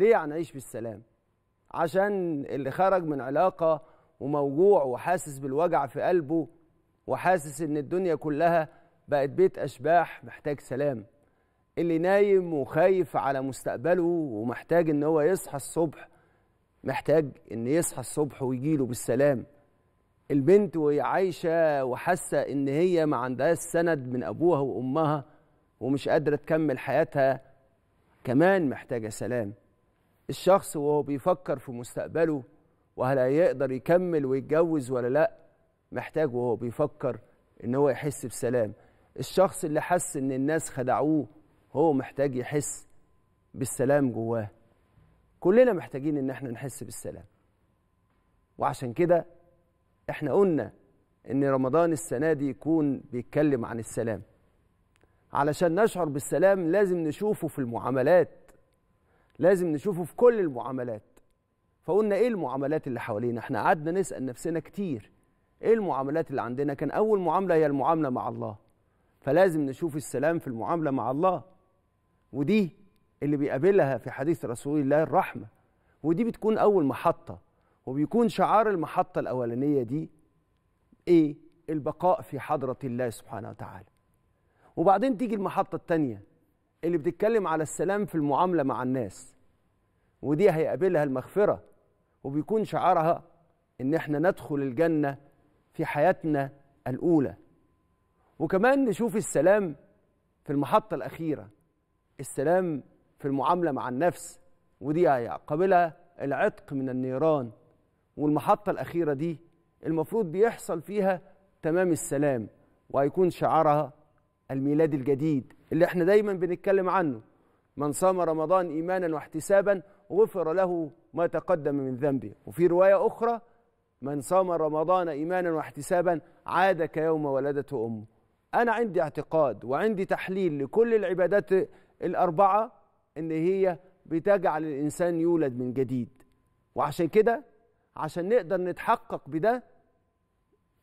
ليه يعني أعيش بالسلام؟ عشان اللي خرج من علاقة وموجوع وحاسس بالوجع في قلبه وحاسس إن الدنيا كلها بقت بيت أشباح محتاج سلام اللي نايم وخايف على مستقبله ومحتاج إن هو يصحى الصبح محتاج إن يصحى الصبح ويجيله بالسلام البنت وهي عايشة وحاسة إن هي ما عندهاش سند من أبوها وأمها ومش قادرة تكمل حياتها كمان محتاجة سلام الشخص وهو بيفكر في مستقبله وهل هيقدر يكمل ويتجوز ولا لا محتاج وهو بيفكر ان هو يحس بسلام الشخص اللي حس ان الناس خدعوه هو محتاج يحس بالسلام جواه كلنا محتاجين ان احنا نحس بالسلام وعشان كده احنا قلنا ان رمضان السنه دي يكون بيتكلم عن السلام علشان نشعر بالسلام لازم نشوفه في المعاملات لازم نشوفه في كل المعاملات فقلنا ايه المعاملات اللي حوالينا احنا قعدنا نسال نفسنا كتير ايه المعاملات اللي عندنا كان اول معامله هي المعامله مع الله فلازم نشوف السلام في المعامله مع الله ودي اللي بيقابلها في حديث رسول الله الرحمه ودي بتكون اول محطه وبيكون شعار المحطه الاولانيه دي ايه البقاء في حضره الله سبحانه وتعالى وبعدين تيجي المحطه الثانيه اللي بتتكلم على السلام في المعامله مع الناس ودي هيقابلها المغفره وبيكون شعارها ان احنا ندخل الجنه في حياتنا الاولى وكمان نشوف السلام في المحطه الاخيره السلام في المعامله مع النفس ودي هيقابلها العتق من النيران والمحطه الاخيره دي المفروض بيحصل فيها تمام السلام وهيكون شعارها الميلاد الجديد اللي احنا دايما بنتكلم عنه من صام رمضان إيمانا واحتسابا غفر له ما تقدم من ذنبه وفي رواية أخرى من صام رمضان إيمانا واحتسابا عاد كيوم ولدته أمه أنا عندي اعتقاد وعندي تحليل لكل العبادات الأربعة إن هي بتجعل الإنسان يولد من جديد وعشان كده عشان نقدر نتحقق بده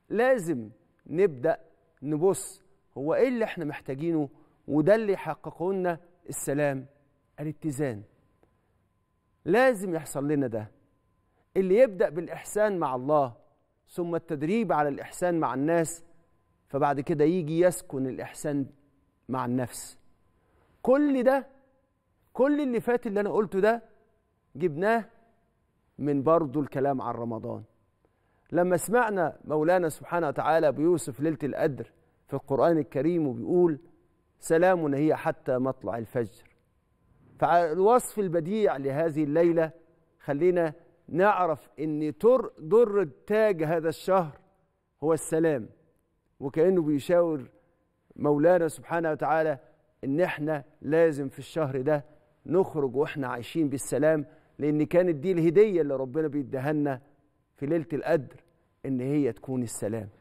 لازم نبدأ نبص هو ايه اللي احنا محتاجينه وده اللي يحققه لنا السلام الاتزان لازم يحصل لنا ده اللي يبدا بالاحسان مع الله ثم التدريب على الاحسان مع الناس فبعد كده يجي يسكن الاحسان مع النفس كل ده كل اللي فات اللي انا قلته ده جبناه من برضه الكلام عن رمضان لما سمعنا مولانا سبحانه وتعالى بيوصف ليله القدر في القرآن الكريم وبيقول سلام هي حتى مطلع الفجر فالوصف البديع لهذه الليلة خلينا نعرف ان در تاج هذا الشهر هو السلام وكأنه بيشاور مولانا سبحانه وتعالى ان احنا لازم في الشهر ده نخرج واحنا عايشين بالسلام لان كانت دي الهدية اللي ربنا بيديها لنا في ليلة القدر ان هي تكون السلام